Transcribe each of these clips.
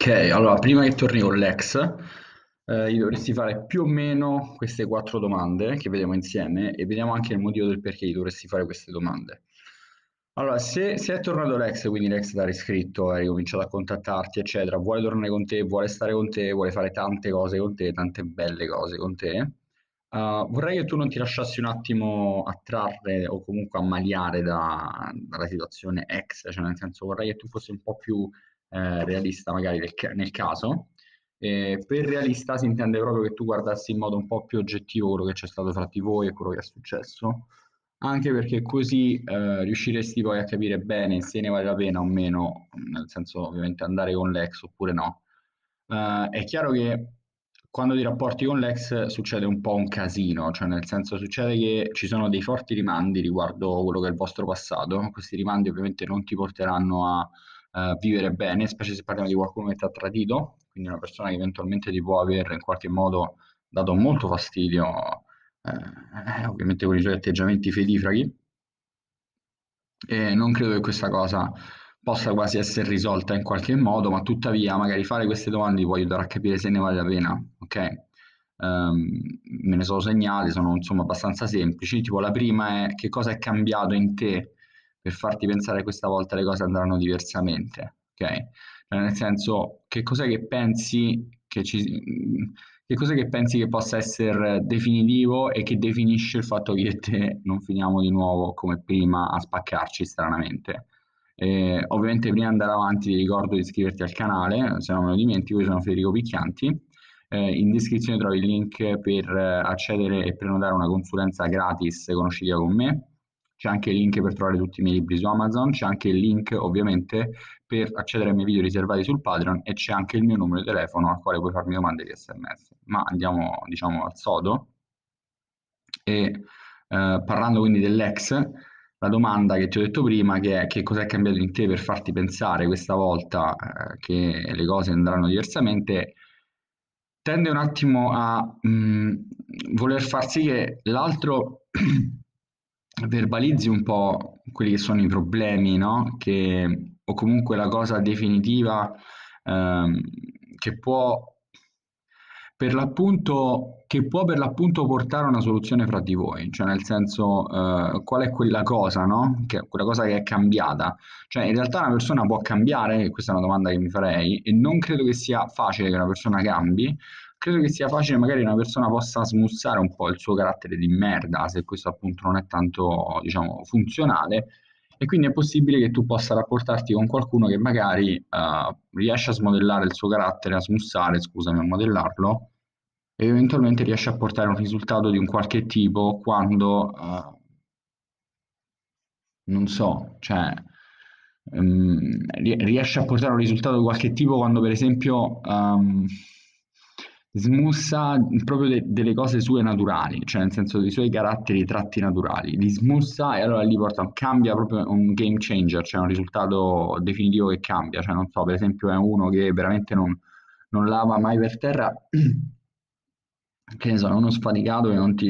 Ok, allora prima che torni con l'ex, eh, gli dovresti fare più o meno queste quattro domande che vediamo insieme e vediamo anche il motivo del perché io dovresti fare queste domande. Allora, se, se è tornato l'ex, quindi l'ex ti ha riscritto, hai ricominciato a contattarti, eccetera, vuole tornare con te, vuole stare con te, vuole fare tante cose con te, tante belle cose con te, uh, vorrei che tu non ti lasciassi un attimo attrarre o comunque ammaliare da, dalla situazione ex, cioè nel senso vorrei che tu fossi un po' più eh, realista magari del, nel caso. Eh, per realista si intende proprio che tu guardassi in modo un po' più oggettivo quello che c'è stato fra di voi e quello che è successo, anche perché così eh, riusciresti poi a capire bene se ne vale la pena o meno, nel senso ovviamente andare con l'ex oppure no. Eh, è chiaro che quando ti rapporti con l'ex succede un po' un casino, cioè nel senso succede che ci sono dei forti rimandi riguardo quello che è il vostro passato, questi rimandi ovviamente non ti porteranno a eh, vivere bene, specie se parliamo di qualcuno che ti ha tradito, quindi una persona che eventualmente ti può aver in qualche modo dato molto fastidio, eh, eh ovviamente con i suoi atteggiamenti fedifraghi. E non credo che questa cosa possa quasi essere risolta in qualche modo, ma tuttavia magari fare queste domande può aiutare a capire se ne vale la pena, ok? Um, me ne sono segnali, sono insomma abbastanza semplici, tipo la prima è che cosa è cambiato in te per farti pensare che questa volta le cose andranno diversamente, ok? Cioè, nel senso, che cos'è che pensi che, ci, mm, che cos'è che pensi che possa essere definitivo e che definisce il fatto che te non finiamo di nuovo come prima a spaccarci stranamente? Eh, ovviamente prima di andare avanti ti ricordo di iscriverti al canale, se non me lo dimentico, io sono Federico Picchianti. Eh, in descrizione trovi il link per eh, accedere e prenotare una consulenza gratis conoscitiva con me c'è anche il link per trovare tutti i miei libri su Amazon, c'è anche il link ovviamente per accedere ai miei video riservati sul Patreon e c'è anche il mio numero di telefono al quale puoi farmi domande di sms. Ma andiamo diciamo al sodo e eh, parlando quindi dell'ex, la domanda che ti ho detto prima che è che cosa è cambiato in te per farti pensare questa volta eh, che le cose andranno diversamente tende un attimo a mh, mm, voler far sì che l'altro verbalizzi un po' quelli che sono i problemi, no? Che, o comunque la cosa definitiva ehm, che può per l'appunto che può per l'appunto portare a una soluzione fra di voi, cioè nel senso eh, qual è quella cosa, no? Che, quella cosa che è cambiata. Cioè in realtà una persona può cambiare, questa è una domanda che mi farei, e non credo che sia facile che una persona cambi, credo che sia facile magari una persona possa smussare un po' il suo carattere di merda, se questo appunto non è tanto, diciamo, funzionale, e quindi è possibile che tu possa rapportarti con qualcuno che magari uh, riesce a smodellare il suo carattere, a smussare, scusami, a modellarlo, e eventualmente riesce a portare un risultato di un qualche tipo quando, uh, non so, cioè, um, riesce a portare un risultato di qualche tipo quando per esempio... Um, smussa proprio de- delle cose sue naturali, cioè nel senso dei suoi caratteri, tratti naturali, li smussa e allora lì porta, cambia proprio un game changer, cioè un risultato definitivo che cambia, cioè non so, per esempio è uno che veramente non, non lava mai per terra, che ne so, è uno sfaticato che non ti,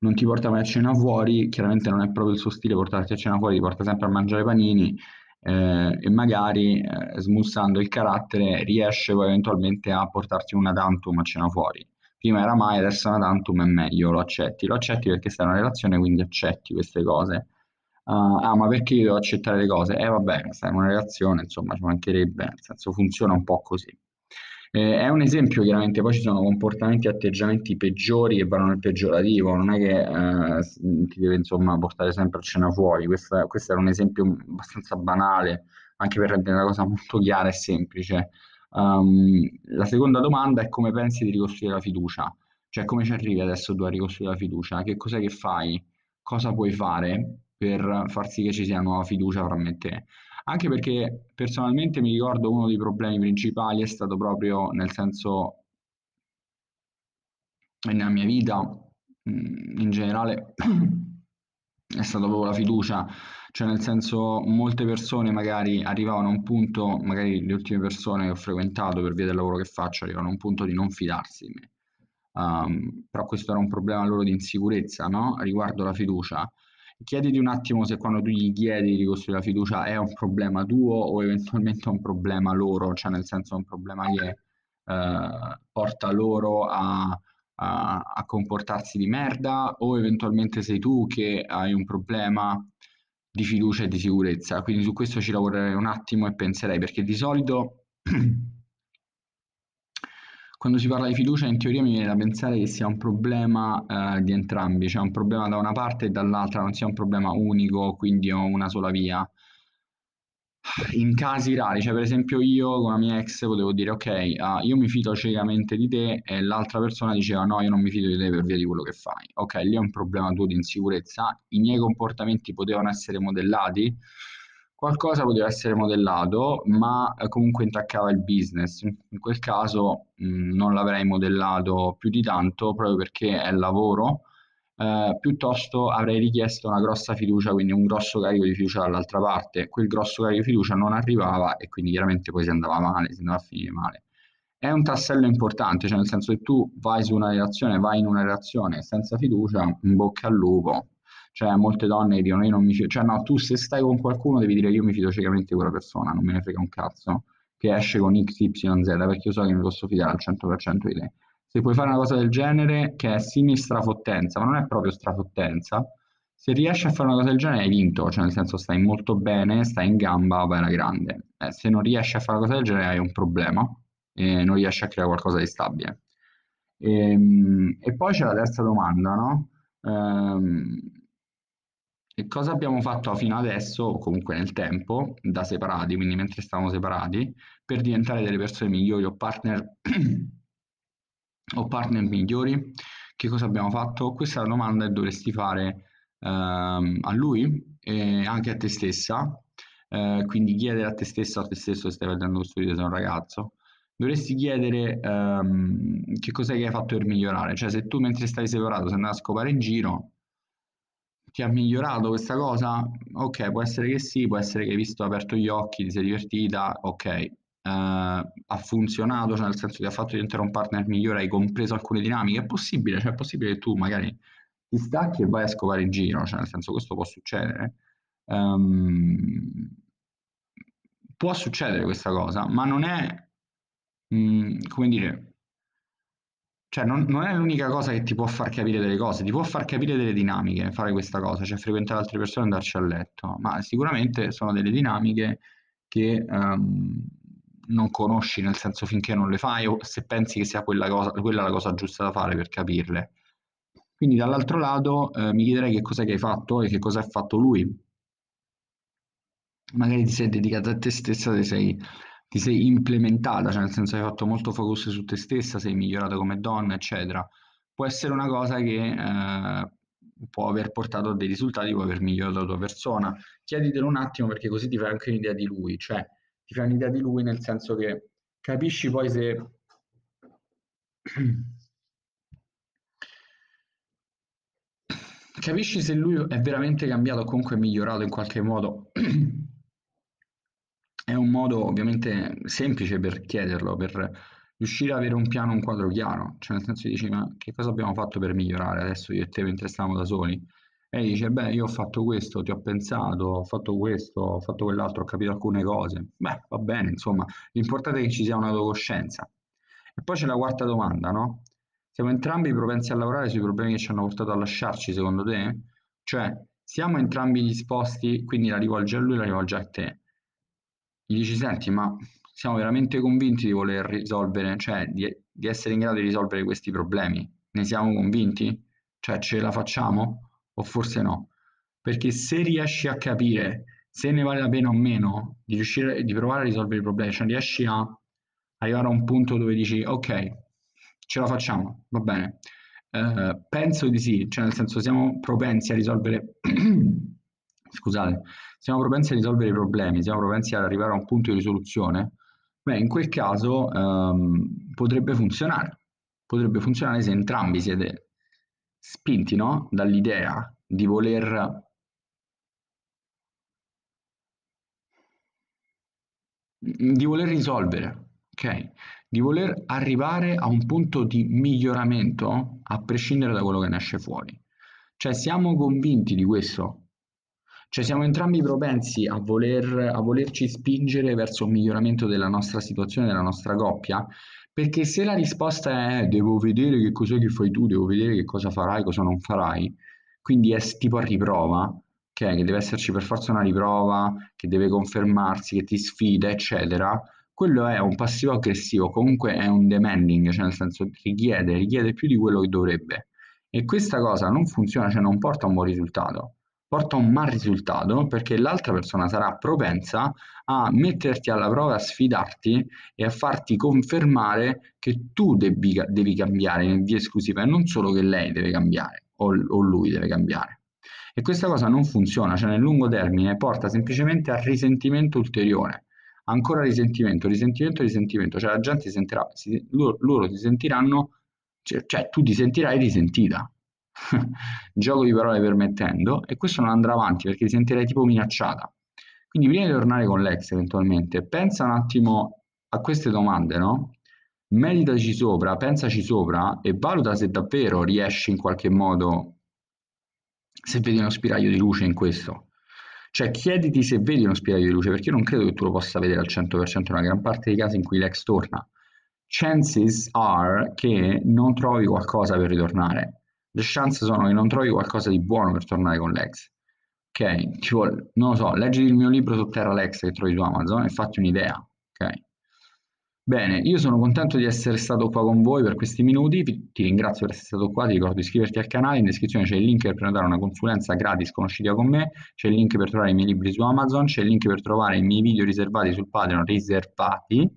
non ti porta mai a cena fuori, chiaramente non è proprio il suo stile portarti a cena fuori, ti porta sempre a mangiare panini eh, e magari eh, smussando il carattere riesce eventualmente a portarti una tantum a cena fuori. Prima era mai, adesso una tantum è meglio, lo accetti. Lo accetti perché stai in una relazione, quindi accetti queste cose. Uh, ah, ma perché io devo accettare le cose? Eh vabbè, stai in una relazione, insomma, ci mancherebbe, nel senso funziona un po' così. Eh, è un esempio, chiaramente, poi ci sono comportamenti e atteggiamenti peggiori che vanno nel peggiorativo, non è che eh, ti deve insomma portare sempre a cena fuori, Questa, questo era un esempio abbastanza banale, anche per rendere la cosa molto chiara e semplice. Um, la seconda domanda è come pensi di ricostruire la fiducia, cioè come ci arrivi adesso tu a ricostruire la fiducia, che cos'è che fai, cosa puoi fare per far sì che ci sia nuova fiducia fra me e te. Anche perché personalmente mi ricordo uno dei problemi principali è stato proprio nel senso nella mia vita mhmm, in generale è stata proprio la fiducia, cioè nel senso molte persone magari arrivavano a un punto, magari le ultime persone che ho frequentato per via del lavoro che faccio arrivano a un punto di non fidarsi di me. Um, però questo era un problema loro di insicurezza no? riguardo la fiducia chiediti un attimo se quando tu gli chiedi di costruire la fiducia è un problema tuo o eventualmente un problema loro, cioè nel senso un problema che eh, porta loro a, a, a, comportarsi di merda o eventualmente sei tu che hai un problema di fiducia e di sicurezza. Quindi su questo ci lavorerei un attimo e penserei perché di solito... quando si parla di fiducia in teoria mi viene da pensare che sia un problema eh, di entrambi, cioè un problema da una parte e dall'altra, non sia un problema unico, quindi ho una sola via. In casi rari, cioè per esempio io con la mia ex potevo dire ok, uh, io mi fido ciecamente di te e l'altra persona diceva no, io non mi fido di te per via di quello che fai. Ok, lì è un problema tuo di insicurezza, i miei comportamenti potevano essere modellati, Qualcosa poteva essere modellato, ma eh, comunque intaccava il business. In quel caso mh, mm, non l'avrei modellato più di tanto proprio perché è lavoro, eh, piuttosto avrei richiesto una grossa fiducia, quindi un grosso carico di fiducia dall'altra parte. Quel grosso carico di fiducia non arrivava e quindi chiaramente poi si andava male, si andava a finire male. È un tassello importante, cioè nel senso che tu vai su una relazione, vai in una relazione senza fiducia, in bocca al lupo, cioè, molte donne dicono io non mi fido, cioè no, tu se stai con qualcuno devi dire io mi fido ciecamente di quella persona, non me ne frega un cazzo che esce con XYZ, perché io so che mi posso fidare al 100% di te. Se puoi fare una cosa del genere che è simile strafottenza, ma non è proprio strafottenza, se riesci a fare una cosa del genere hai vinto, cioè nel senso stai molto bene, stai in gamba, vai alla grande. Eh, se non riesci a fare una cosa del genere hai un problema e non riesci a creare qualcosa di stabile. E, ehm, e poi c'è la terza domanda, no? Ehm, e cosa abbiamo fatto fino adesso, o comunque nel tempo, da separati, quindi mentre stavamo separati, per diventare delle persone migliori o partner, o partner migliori? Che cosa abbiamo fatto? Questa è la domanda che dovresti fare ehm, a lui e anche a te stessa. Eh, quindi chiedere a te stesso, a te stesso se stai vedendo questo video, sei un ragazzo, dovresti chiedere ehm, che cos'è che hai fatto per migliorare. Cioè se tu mentre stai separato sei andato a scopare in giro, ti ha migliorato questa cosa? Ok, può essere che sì, può essere che hai visto, aperto gli occhi, ti sei divertita, ok. Eh, ha funzionato, cioè nel senso ti ha fatto diventare un partner migliore, hai compreso alcune dinamiche, è possibile, cioè è possibile che tu magari ti stacchi e vai a scovare in giro, cioè nel senso questo può succedere. Um, può succedere questa cosa, ma non è, mh, mm, come dire, cioè, non, non è l'unica cosa che ti può far capire delle cose, ti può far capire delle dinamiche fare questa cosa, cioè frequentare altre persone e andarci a letto, ma sicuramente sono delle dinamiche che um, non conosci, nel senso finché non le fai o se pensi che sia quella, cosa, quella la cosa giusta da fare per capirle. Quindi dall'altro lato eh, mi chiederei che cos'è che hai fatto e che cosa ha fatto lui. Magari ti sei dedicato a te stessa, ti sei ti sei implementata, cioè nel senso hai fatto molto focus su te stessa, sei migliorata come donna, eccetera, può essere una cosa che eh, può aver portato a dei risultati, può aver migliorato la tua persona. Chieditelo un attimo perché così ti fai anche un'idea di lui, cioè ti fai un'idea di lui nel senso che capisci poi se... capisci se lui è veramente cambiato o comunque migliorato in qualche modo è un modo ovviamente semplice per chiederlo, per riuscire ad avere un piano, un quadro chiaro, cioè nel senso dici ma che cosa abbiamo fatto per migliorare adesso io e te mentre stavamo da soli? E dice beh io ho fatto questo, ti ho pensato, ho fatto questo, ho fatto quell'altro, ho capito alcune cose. Beh va bene, insomma, l'importante è che ci sia una un'autocoscienza. E poi c'è la quarta domanda, no? Siamo entrambi propensi a lavorare sui problemi che ci hanno portato a lasciarci, secondo te? Cioè, siamo entrambi disposti, quindi la rivolge a lui, la rivolge a te gli dici senti ma siamo veramente convinti di voler risolvere, cioè di, di essere in grado di risolvere questi problemi? Ne siamo convinti? Cioè ce la facciamo? O forse no? Perché se riesci a capire se ne vale la pena o meno di riuscire di provare a risolvere i problemi, cioè riesci a arrivare a un punto dove dici ok, ce la facciamo, va bene. Eh, penso di sì, cioè nel senso siamo propensi a risolvere, scusate, siamo propensi a risolvere i problemi, siamo propensi ad arrivare a un punto di risoluzione, beh, in quel caso ehm, potrebbe funzionare. Potrebbe funzionare se entrambi siete spinti no? dall'idea di voler di voler risolvere, ok? Di voler arrivare a un punto di miglioramento a prescindere da quello che ne esce fuori. Cioè siamo convinti di questo, cioè siamo entrambi propensi a, voler, a volerci spingere verso un miglioramento della nostra situazione, della nostra coppia, perché se la risposta è devo vedere che cos'è che fai tu, devo vedere che cosa farai, cosa non farai, quindi è tipo a riprova, okay? che deve esserci per forza una riprova, che deve confermarsi, che ti sfida, eccetera, quello è un passivo aggressivo, comunque è un demanding, cioè nel senso richiede, richiede più di quello che dovrebbe. E questa cosa non funziona, cioè non porta a un buon risultato porta a un mal risultato perché l'altra persona sarà propensa a metterti alla prova, a sfidarti e a farti confermare che tu debi, devi cambiare in via esclusiva e non solo che lei deve cambiare o, o lui deve cambiare. E questa cosa non funziona, cioè nel lungo termine porta semplicemente al risentimento ulteriore ancora risentimento, risentimento, risentimento, cioè la gente sentirà, si, loro, loro ti sentiranno, cioè, cioè tu ti sentirai risentita, gioco di parole permettendo, e questo non andrà avanti perché ti sentirei tipo minacciata. Quindi prima di tornare con l'ex eventualmente, pensa un attimo a queste domande, no? Meditaci sopra, pensaci sopra e valuta se davvero riesci in qualche modo, se vedi uno spiraglio di luce in questo. Cioè chiediti se vedi uno spiraglio di luce, perché io non credo che tu lo possa vedere al 100% nella gran parte dei casi in cui l'ex torna. Chances are che non trovi qualcosa per ritornare, le chance sono che non trovi qualcosa di buono per tornare con l'ex. Ok, ci vuole, non lo so, leggi il mio libro su Terra Lex che trovi su Amazon e fatti un'idea. Ok. Bene, io sono contento di essere stato qua con voi per questi minuti, ti ringrazio per essere stato qua, ti ricordo di iscriverti al canale, in descrizione c'è il link per prenotare una consulenza gratis conoscita con me, c'è il link per trovare i miei libri su Amazon, c'è il link per trovare i miei video riservati sul Patreon, riservati,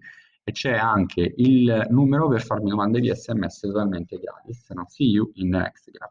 c'è anche il numero per farmi domande di sms totalmente gratis. No? See you in the next, grazie.